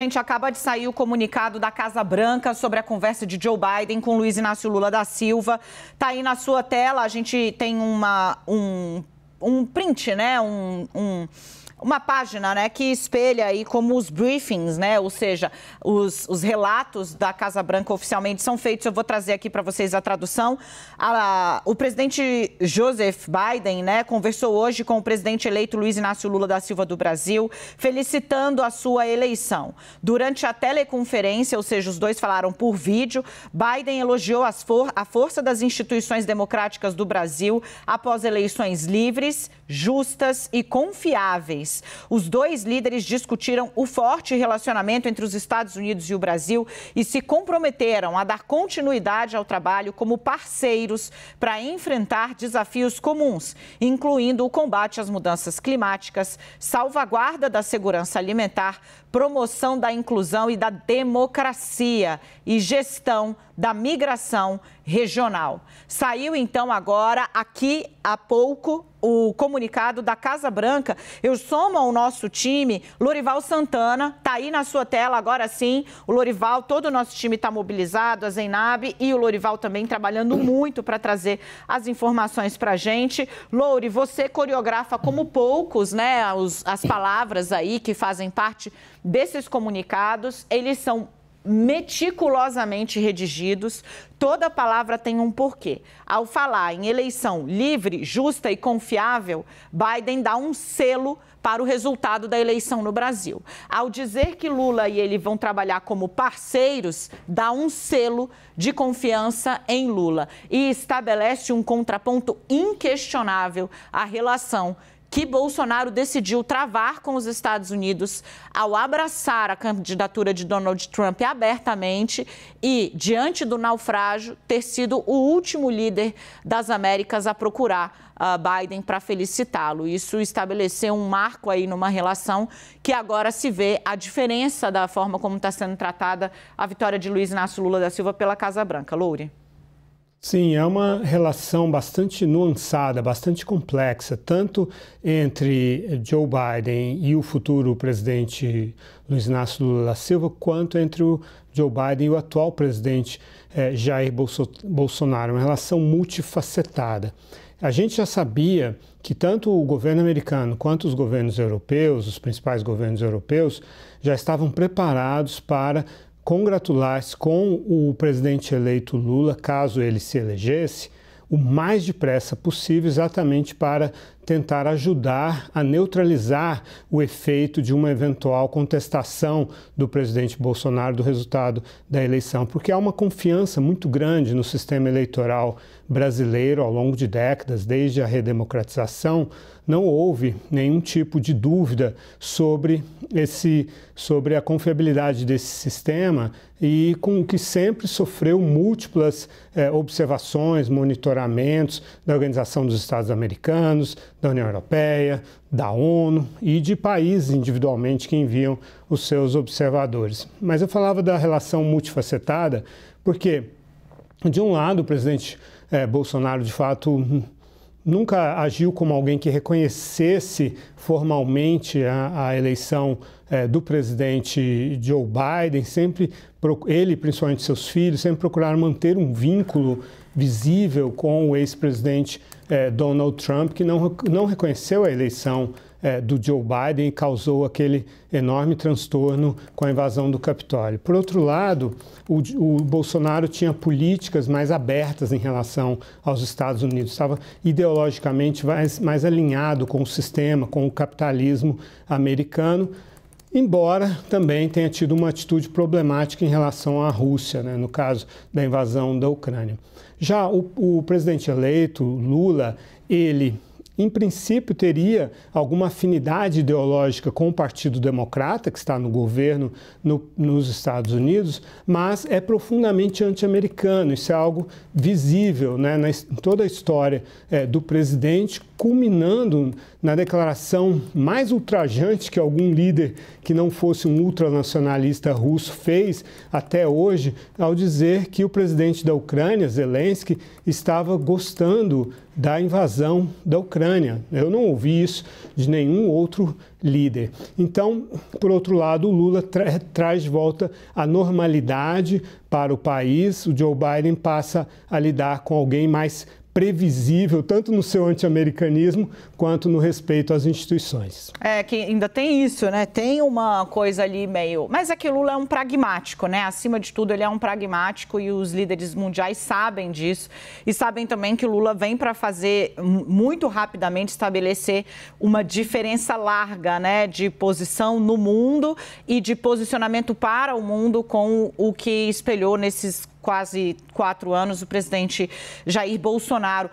gente, acaba de sair o comunicado da Casa Branca sobre a conversa de Joe Biden com Luiz Inácio Lula da Silva. Tá aí na sua tela, a gente tem uma, um um print, né? Um, um, uma página né, que espelha aí como os briefings, né? Ou seja, os, os relatos da Casa Branca oficialmente são feitos. Eu vou trazer aqui para vocês a tradução. A, o presidente Joseph Biden né, conversou hoje com o presidente eleito Luiz Inácio Lula da Silva do Brasil, felicitando a sua eleição. Durante a teleconferência, ou seja, os dois falaram por vídeo, Biden elogiou for, a força das instituições democráticas do Brasil após eleições livres justas e confiáveis. Os dois líderes discutiram o forte relacionamento entre os Estados Unidos e o Brasil e se comprometeram a dar continuidade ao trabalho como parceiros para enfrentar desafios comuns, incluindo o combate às mudanças climáticas, salvaguarda da segurança alimentar, promoção da inclusão e da democracia e gestão da migração regional. Saiu então agora, aqui há pouco, o comunicado da Casa Branca. Eu somo ao nosso time Lorival Santana, tá aí na sua tela agora sim. O Lorival, todo o nosso time está mobilizado, a Zenab e o Lorival também trabalhando muito para trazer as informações para gente. Louri, você coreografa como poucos, né, os, as palavras aí que fazem parte desses comunicados. Eles são meticulosamente redigidos. Toda palavra tem um porquê. Ao falar em eleição livre, justa e confiável, Biden dá um selo para o resultado da eleição no Brasil. Ao dizer que Lula e ele vão trabalhar como parceiros, dá um selo de confiança em Lula e estabelece um contraponto inquestionável à relação que Bolsonaro decidiu travar com os Estados Unidos ao abraçar a candidatura de Donald Trump abertamente e, diante do naufrágio, ter sido o último líder das Américas a procurar ah, Biden para felicitá-lo. Isso estabeleceu um marco aí numa relação que agora se vê a diferença da forma como está sendo tratada a vitória de Luiz Inácio Lula da Silva pela Casa Branca. Loure. Sim, é uma relação bastante nuançada, bastante complexa, tanto entre Joe Biden e o futuro presidente Luiz Inácio Lula da Silva, quanto entre o Joe Biden e o atual presidente eh, Jair Bolsonaro. Uma relação multifacetada. A gente já sabia que tanto o governo americano quanto os governos europeus, os principais governos europeus, já estavam preparados para congratular-se com o presidente eleito Lula, caso ele se elegesse, o mais depressa possível, exatamente para tentar ajudar a neutralizar o efeito de uma eventual contestação do presidente Bolsonaro do resultado da eleição, porque há uma confiança muito grande no sistema eleitoral brasileiro ao longo de décadas, desde a redemocratização, não houve nenhum tipo de dúvida sobre esse sobre a confiabilidade desse sistema e com o que sempre sofreu múltiplas eh, observações, monitoramentos da Organização dos Estados Americanos, da União Europeia, da ONU e de países individualmente que enviam os seus observadores. Mas eu falava da relação multifacetada porque, de um lado, o presidente é, Bolsonaro de fato nunca agiu como alguém que reconhecesse formalmente a, a eleição é, do presidente Joe Biden, sempre ele, principalmente seus filhos, sempre procuraram manter um vínculo visível com o ex-presidente é, Donald Trump, que não, não reconheceu a eleição é, do Joe Biden e causou aquele enorme transtorno com a invasão do Capitólio. Por outro lado, o, o Bolsonaro tinha políticas mais abertas em relação aos Estados Unidos, estava ideologicamente mais, mais alinhado com o sistema, com o capitalismo americano embora também tenha tido uma atitude problemática em relação à Rússia, né, no caso da invasão da Ucrânia. Já o, o presidente eleito, Lula, ele em princípio teria alguma afinidade ideológica com o Partido Democrata, que está no governo no, nos Estados Unidos, mas é profundamente anti-americano. Isso é algo visível né, na, em toda a história é, do presidente, culminando na declaração mais ultrajante que algum líder que não fosse um ultranacionalista russo fez até hoje, ao dizer que o presidente da Ucrânia, Zelensky, estava gostando da invasão da Ucrânia. Eu não ouvi isso de nenhum outro líder. Então, por outro lado, o Lula tra traz de volta a normalidade para o país. O Joe Biden passa a lidar com alguém mais previsível, tanto no seu anti-americanismo quanto no respeito às instituições. É, que ainda tem isso, né? Tem uma coisa ali meio. Mas é que Lula é um pragmático, né? Acima de tudo, ele é um pragmático e os líderes mundiais sabem disso. E sabem também que Lula vem para fazer muito rapidamente estabelecer uma diferença larga, né? De posição no mundo e de posicionamento para o mundo com o que espelhou nesses quase quatro anos, o presidente Jair Bolsonaro.